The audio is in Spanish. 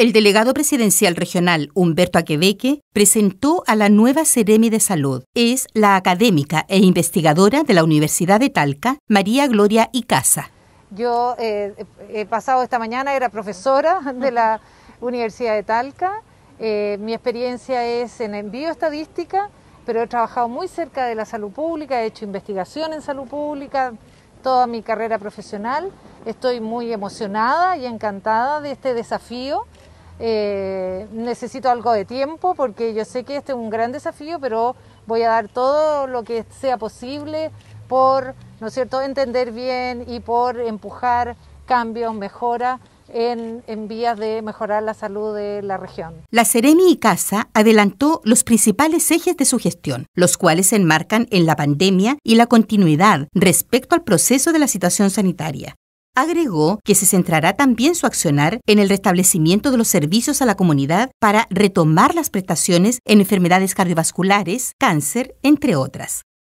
El delegado presidencial regional Humberto Aquebeque presentó a la nueva Ceremi de Salud. Es la académica e investigadora de la Universidad de Talca, María Gloria Icaza. Yo eh, he pasado esta mañana, era profesora de la Universidad de Talca. Eh, mi experiencia es en bioestadística, pero he trabajado muy cerca de la salud pública, he hecho investigación en salud pública toda mi carrera profesional. Estoy muy emocionada y encantada de este desafío eh, necesito algo de tiempo porque yo sé que este es un gran desafío, pero voy a dar todo lo que sea posible por, ¿no cierto?, entender bien y por empujar cambios, mejoras en, en, vías de mejorar la salud de la región. La y Casa adelantó los principales ejes de su gestión, los cuales se enmarcan en la pandemia y la continuidad respecto al proceso de la situación sanitaria. Agregó que se centrará también su accionar en el restablecimiento de los servicios a la comunidad para retomar las prestaciones en enfermedades cardiovasculares, cáncer, entre otras.